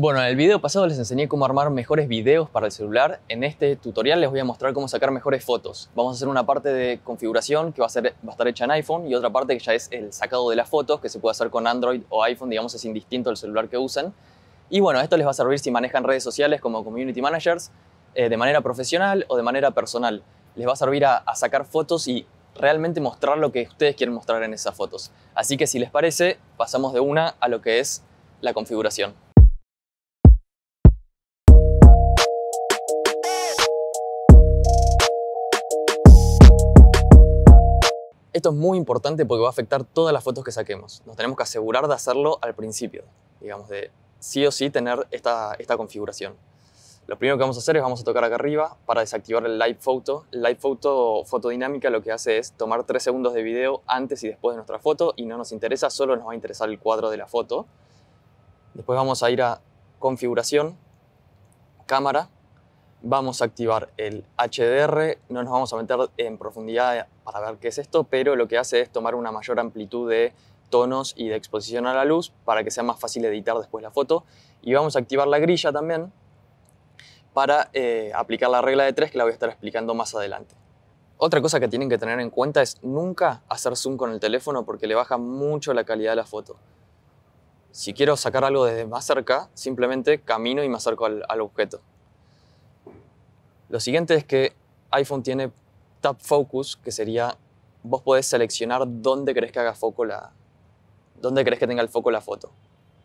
Bueno, en el video pasado les enseñé cómo armar mejores videos para el celular. En este tutorial les voy a mostrar cómo sacar mejores fotos. Vamos a hacer una parte de configuración que va a, ser, va a estar hecha en iPhone y otra parte que ya es el sacado de las fotos que se puede hacer con Android o iPhone, digamos es indistinto el celular que usan. Y bueno, esto les va a servir si manejan redes sociales como community managers eh, de manera profesional o de manera personal. Les va a servir a sacar fotos y realmente mostrar lo que ustedes quieren mostrar en esas fotos. Así que si les parece, pasamos de una a lo que es la configuración. Esto es muy importante porque va a afectar todas las fotos que saquemos. Nos tenemos que asegurar de hacerlo al principio, digamos, de sí o sí tener esta, esta configuración. Lo primero que vamos a hacer es vamos a tocar acá arriba para desactivar el Live Photo. Live Photo fotodinámica lo que hace es tomar 3 segundos de video antes y después de nuestra foto y no nos interesa, solo nos va a interesar el cuadro de la foto. Después vamos a ir a configuración, cámara, vamos a activar el HDR, no nos vamos a meter en profundidad para ver qué es esto, pero lo que hace es tomar una mayor amplitud de tonos y de exposición a la luz para que sea más fácil editar después la foto. Y vamos a activar la grilla también para eh, aplicar la regla de 3 que la voy a estar explicando más adelante. Otra cosa que tienen que tener en cuenta es nunca hacer zoom con el teléfono porque le baja mucho la calidad de la foto. Si quiero sacar algo desde más cerca, simplemente camino y me acerco al, al objeto. Lo siguiente es que iPhone tiene Tap Focus, que sería, vos podés seleccionar dónde crees que haga foco la, crees que tenga el foco la foto.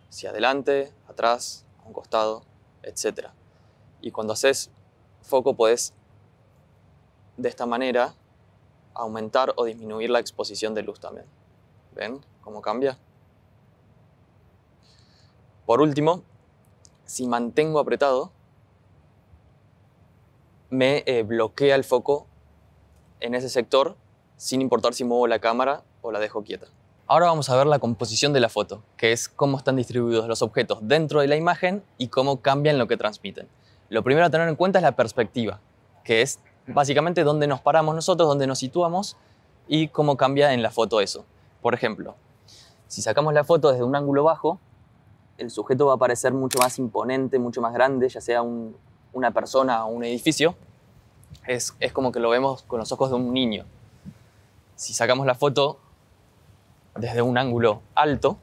Si adelante, atrás, a un costado, etc. Y cuando haces foco podés de esta manera aumentar o disminuir la exposición de luz también. ¿Ven cómo cambia? Por último, si mantengo apretado, me eh, bloquea el foco en ese sector sin importar si muevo la cámara o la dejo quieta. Ahora vamos a ver la composición de la foto, que es cómo están distribuidos los objetos dentro de la imagen y cómo cambian lo que transmiten. Lo primero a tener en cuenta es la perspectiva, que es básicamente dónde nos paramos nosotros, dónde nos situamos y cómo cambia en la foto eso. Por ejemplo, si sacamos la foto desde un ángulo bajo, el sujeto va a parecer mucho más imponente, mucho más grande, ya sea una persona o un edificio es, como que lo vemos con los ojos de un niño. Si sacamos la foto desde un ángulo alto,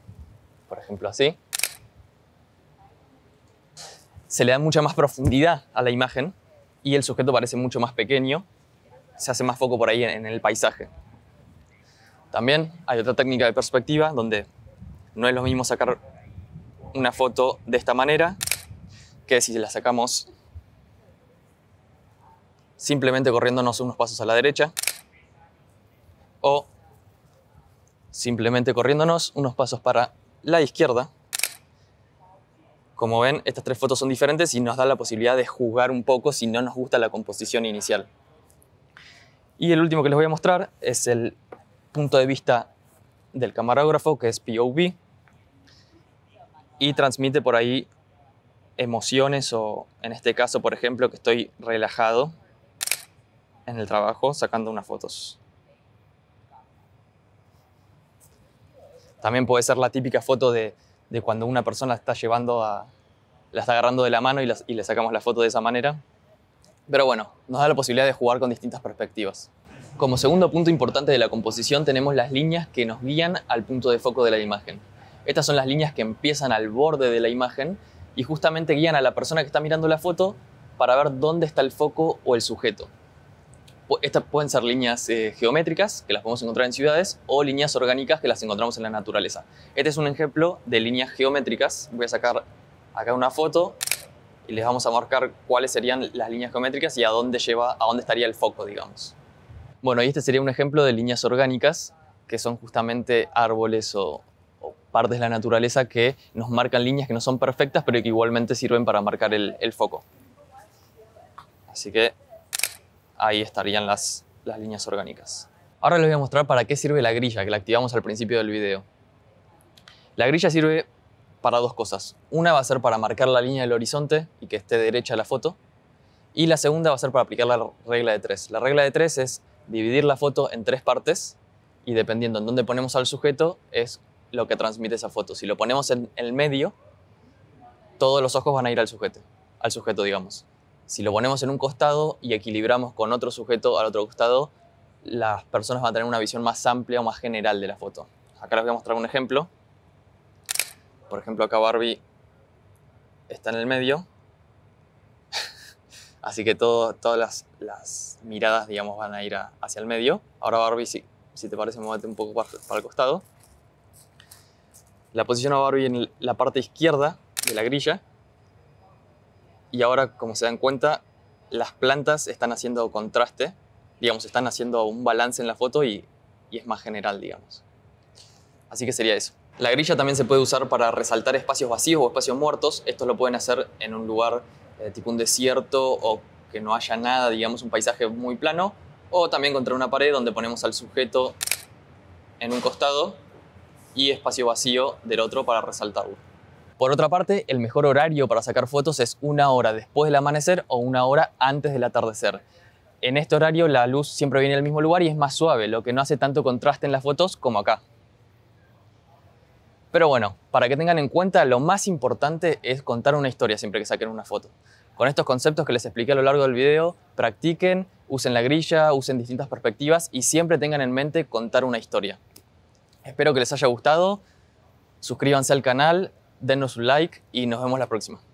por ejemplo así, se le da mucha más profundidad a la imagen y el sujeto parece mucho más pequeño, se hace más foco por ahí en el paisaje. También hay otra técnica de perspectiva donde no es lo mismo sacar una foto de esta manera que si la sacamos simplemente corriéndonos unos pasos a la derecha o simplemente corriéndonos unos pasos para la izquierda. Como ven, estas tres fotos son diferentes y nos da la posibilidad de jugar un poco si no nos gusta la composición inicial. Y el último que les voy a mostrar es el punto de vista del camarógrafo, que es POV, y transmite por ahí emociones o en este caso, por ejemplo, que estoy relajado en el trabajo sacando unas fotos. También puede ser la típica foto de, cuando una persona la está llevando a, la está agarrando de la mano y, y, le sacamos la foto de esa manera. Pero bueno, nos da la posibilidad de jugar con distintas perspectivas. Como segundo punto importante de la composición tenemos las líneas que nos guían al punto de foco de la imagen. Estas son las líneas que empiezan al borde de la imagen y justamente guían a la persona que está mirando la foto para ver dónde está el foco o el sujeto estas pueden ser líneas eh, geométricas, que las podemos encontrar en ciudades, o líneas orgánicas que las encontramos en la naturaleza. Este es un ejemplo de líneas geométricas. Voy a sacar acá una foto y les vamos a marcar cuáles serían las líneas geométricas y a dónde, lleva, a dónde estaría el foco, digamos. Bueno, y este sería un ejemplo de líneas orgánicas, que son justamente árboles o, partes de la naturaleza que nos marcan líneas que no son perfectas, pero que igualmente sirven para marcar el, el foco. Así que ahí estarían las, líneas orgánicas. Ahora les voy a mostrar para qué sirve la grilla, que la activamos al principio del video. La grilla sirve para dos cosas. Una va a ser para marcar la línea del horizonte y que esté derecha la foto. Y la segunda va a ser para aplicar la regla de tres. La regla de tres es dividir la foto en tres partes y dependiendo en dónde ponemos al sujeto es lo que transmite esa foto. Si lo ponemos en el medio, todos los ojos van a ir al sujeto, al sujeto digamos. Si lo ponemos en un costado y equilibramos con otro sujeto al otro costado, las personas van a tener una visión más amplia o más general de la foto. Acá les voy a mostrar un ejemplo. Por ejemplo, acá Barbie está en el medio. Así que todas las, miradas, digamos, van a ir hacia el medio. Ahora Barbie, si, si te parece, muévete un poco para, para el costado. La posición a Barbie en la parte izquierda de la grilla y ahora, como se dan cuenta, las plantas están haciendo contraste, digamos, están haciendo un balance en la foto y, es más general, digamos. Así que sería eso. La grilla también se puede usar para resaltar espacios vacíos o espacios muertos. Esto lo pueden hacer en un lugar eh, tipo un desierto o que no haya nada, digamos, un paisaje muy plano. O también contra una pared donde ponemos al sujeto en un costado y espacio vacío del otro para resaltarlo. Por otra parte, el mejor horario para sacar fotos es una hora después del amanecer o una hora antes del atardecer. En este horario la luz siempre viene al mismo lugar y es más suave, lo que no hace tanto contraste en las fotos como acá. Pero bueno, para que tengan en cuenta, lo más importante es contar una historia siempre que saquen una foto. Con estos conceptos que les expliqué a lo largo del video, practiquen, usen la grilla, usen distintas perspectivas y siempre tengan en mente contar una historia. Espero que les haya gustado, suscríbanse al canal, denos un like y nos vemos la próxima.